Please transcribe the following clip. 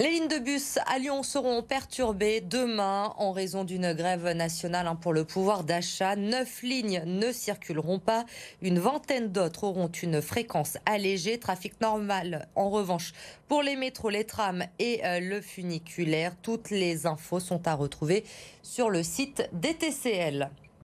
Les lignes de bus à Lyon seront perturbées demain en raison d'une grève nationale hein, pour le pouvoir d'achat. Neuf lignes ne circuleront pas. Une vingtaine d'autres auront une fréquence allégée. Trafic normal, en revanche, pour les métros, les trams et euh, le funiculaire. Toutes les infos sont à retrouver sur le site DTCL.